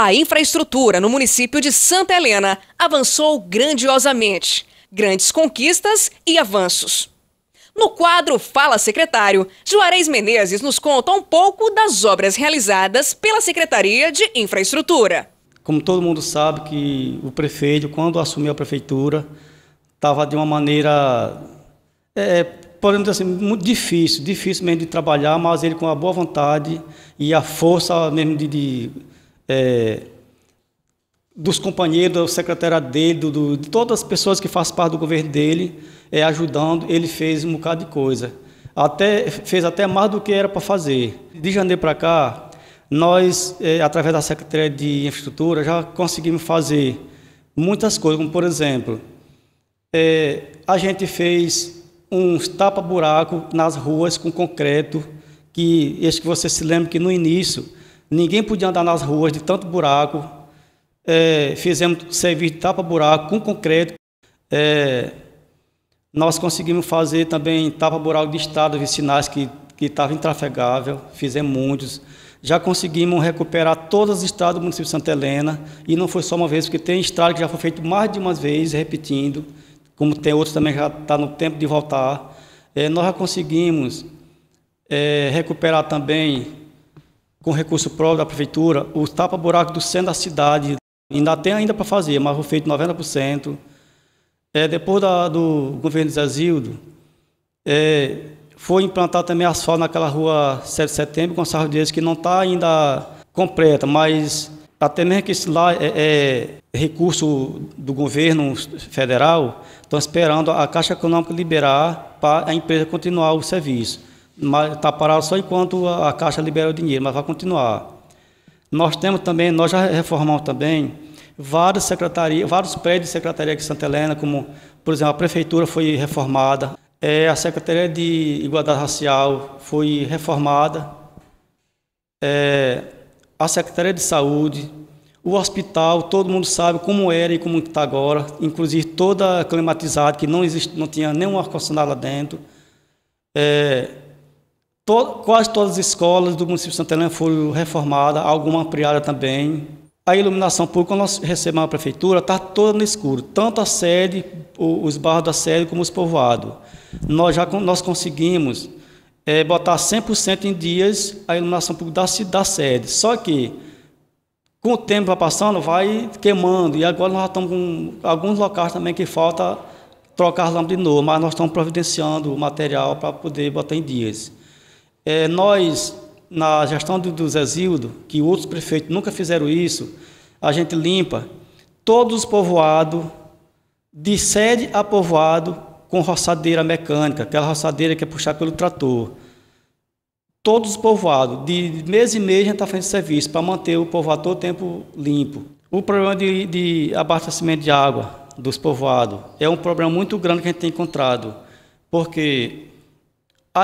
A infraestrutura no município de Santa Helena avançou grandiosamente. Grandes conquistas e avanços. No quadro Fala Secretário, Juarez Menezes nos conta um pouco das obras realizadas pela Secretaria de Infraestrutura. Como todo mundo sabe que o prefeito, quando assumiu a prefeitura, estava de uma maneira, é, é, podemos dizer assim, muito difícil, difícil mesmo de trabalhar, mas ele com a boa vontade e a força mesmo de, de é, dos companheiros, do secretário dele, do, do, de todas as pessoas que fazem parte do governo dele, é, ajudando, ele fez um bocado de coisa. Até, fez até mais do que era para fazer. De janeiro para cá, nós, é, através da Secretaria de Infraestrutura, já conseguimos fazer muitas coisas, como por exemplo, é, a gente fez uns tapa-buraco nas ruas com concreto, que esse que você se lembra que no início ninguém podia andar nas ruas de tanto buraco. É, fizemos serviço de tapa-buraco com concreto. É, nós conseguimos fazer também tapa-buraco de estado sinais que estavam intrafegáveis, fizemos muitos. Já conseguimos recuperar todas as estradas do município de Santa Helena, e não foi só uma vez, porque tem estrada que já foi feito mais de uma vez, repetindo, como tem outros também já está no tempo de voltar. É, nós já conseguimos é, recuperar também com recurso próprio da prefeitura, o tapa-buraco do centro da cidade. Ainda tem ainda para fazer, mas foi feito 90%. É, depois da, do governo Zé é, foi implantado também asfalto naquela rua 7 de setembro, com Gonçalves Dias, que não está ainda completa, mas até mesmo que isso lá é, é recurso do governo federal, estão esperando a Caixa Econômica liberar para a empresa continuar o serviço mas está parado só enquanto a, a Caixa libera o dinheiro, mas vai continuar. Nós temos também, nós já reformamos também várias secretarias, vários prédios de secretaria aqui em Santa Helena, como, por exemplo, a prefeitura foi reformada, é, a Secretaria de Igualdade Racial foi reformada, é, a Secretaria de Saúde, o hospital, todo mundo sabe como era e como está agora, inclusive toda climatizada, que não, existe, não tinha nenhum ar-condicionado lá dentro. É, to, quase todas as escolas do município de Santa Helena foram reformadas, alguma ampliada também. A iluminação pública, quando nós recebemos a prefeitura, está toda no escuro, tanto a sede, os bairros da sede, como os povoados. Nós já nós conseguimos é, botar 100% em dias a iluminação pública da, da sede. Só que, com o tempo passando, vai queimando. E agora nós estamos com alguns locais também que falta trocar as lâmpadas de novo, mas nós estamos providenciando o material para poder botar em dias. É, nós, na gestão do, do Zezildo, que outros prefeitos nunca fizeram isso, a gente limpa todos os povoados, de sede a povoado, com roçadeira mecânica, aquela roçadeira que é puxada pelo trator. Todos os povoados, de mês em mês a gente está fazendo serviço para manter o povoado todo o tempo limpo. O problema de, de abastecimento de água dos povoados é um problema muito grande que a gente tem encontrado, porque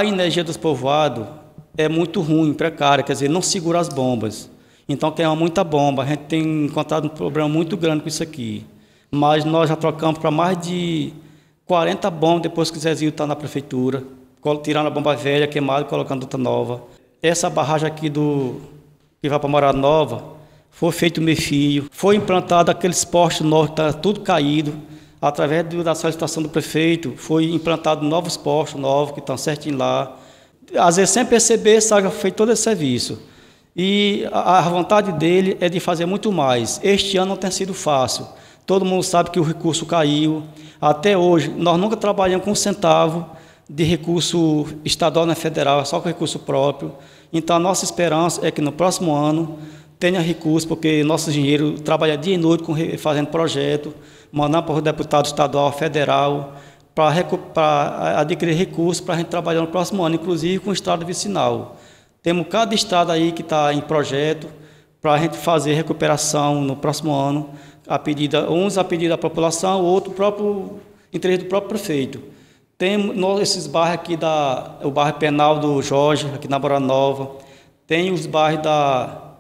a energia dos povoados é muito ruim, precária, quer dizer, não segura as bombas. Então queima muita bomba. A gente tem encontrado um problema muito grande com isso aqui. Mas nós já trocamos para mais de 40 bombas depois que o Zezinho está na prefeitura, tirando a bomba velha, queimada e colocando outra nova. Essa barragem aqui do que vai para morar Nova, foi feito o mefio, foi implantado aqueles postes novos que está tudo caído através da solicitação do prefeito, foi implantado novos postos, novos, que estão certinho lá. Às vezes, sem perceber, Saga fez todo esse serviço. E a, a vontade dele é de fazer muito mais. Este ano não tem sido fácil. Todo mundo sabe que o recurso caiu. Até hoje, nós nunca trabalhamos com um centavo de recurso estadual nem federal, só com recurso próprio. Então, a nossa esperança é que no próximo ano tenha recurso, porque nosso dinheiro trabalha dia e noite fazendo projeto, mandar para o deputado estadual, federal, para adquirir recursos para a gente trabalhar no próximo ano, inclusive com o estado vicinal. Temos cada estado aí que está em projeto para a gente fazer recuperação no próximo ano, a pedida, uns a pedido da população, outro próprio interesse do próprio prefeito. Temos esses bairros aqui, da, o bairro penal do Jorge, aqui na Bora Nova, tem os bairros da,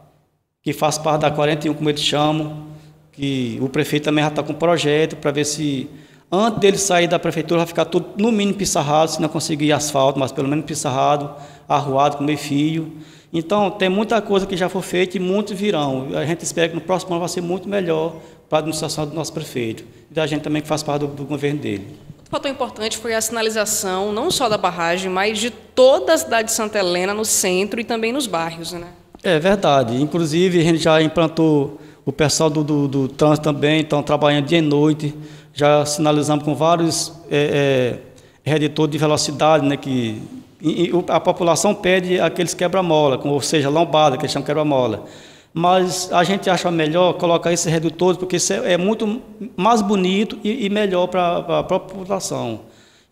que faz parte da 41, como eles chamam, que o prefeito também já está com projeto para ver se, antes dele sair da prefeitura, vai ficar tudo no mínimo pissarrado, se não conseguir asfalto, mas pelo menos pissarrado, arruado, com meio fio. Então, tem muita coisa que já foi feita e muitos virão. A gente espera que no próximo ano vai ser muito melhor para a administração do nosso prefeito e da gente também que faz parte do, do governo dele. O fator importante foi a sinalização, não só da barragem, mas de toda a cidade de Santa Helena, no centro e também nos bairros. Né? É verdade. Inclusive, a gente já implantou o pessoal do, do, do trânsito também estão trabalhando dia e noite. Já sinalizamos com vários é, é, reditores de velocidade, né, que e, e a população pede aqueles quebra-mola, ou seja, lombada, que eles chamam quebra-mola. Mas a gente acha melhor colocar esses redutores, porque isso é, é muito mais bonito e, e melhor para a própria população.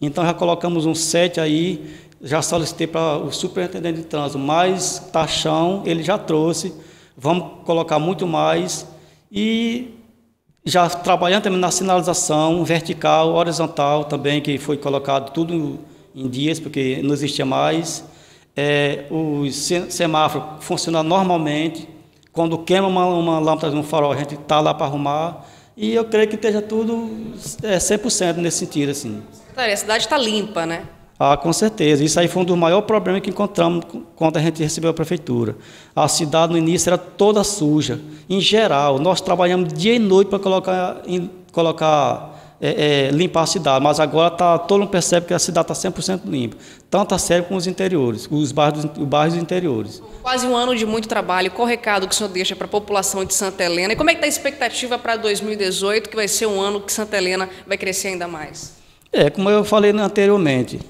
Então já colocamos um sete aí, já solicitei para o superintendente de trânsito, mas Taxão ele já trouxe Vamos colocar muito mais e já trabalhando também na sinalização vertical, horizontal também, que foi colocado tudo em dias, porque não existia mais. É, o semáforo funciona normalmente. Quando queima uma, uma lâmpada de um farol, a gente está lá para arrumar. E eu creio que esteja tudo é, 100% nesse sentido. Assim. A cidade está limpa, né? Ah, com certeza. Isso aí foi um dos maiores problemas que encontramos quando a gente recebeu a prefeitura. A cidade no início era toda suja. Em geral, nós trabalhamos dia e noite para colocar, em, colocar é, é, limpar a cidade, mas agora tá, todo mundo percebe que a cidade está 100% limpa. Tanto a sério como os interiores, os bairros, os bairros interiores. Quase um ano de muito trabalho. Qual recado que o senhor deixa para a população de Santa Helena? E como é que está a expectativa para 2018, que vai ser um ano que Santa Helena vai crescer ainda mais? É, como eu falei anteriormente,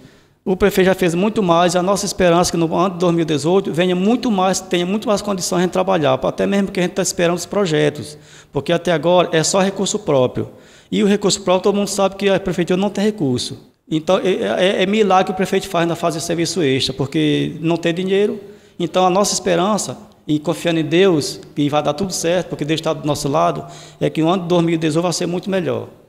o prefeito já fez muito mais, a nossa esperança é que no ano de 2018 venha muito mais, tenha muito mais condições de trabalhar, até mesmo que a gente está esperando os projetos, porque até agora é só recurso próprio. E o recurso próprio, todo mundo sabe que a prefeitura não tem recurso. Então, é, é, é milagre que o prefeito faz na fase de serviço extra, porque não tem dinheiro. Então, a nossa esperança, e confiando em Deus, que vai dar tudo certo, porque Deus está do nosso lado, é que o ano de 2018 vai ser muito melhor.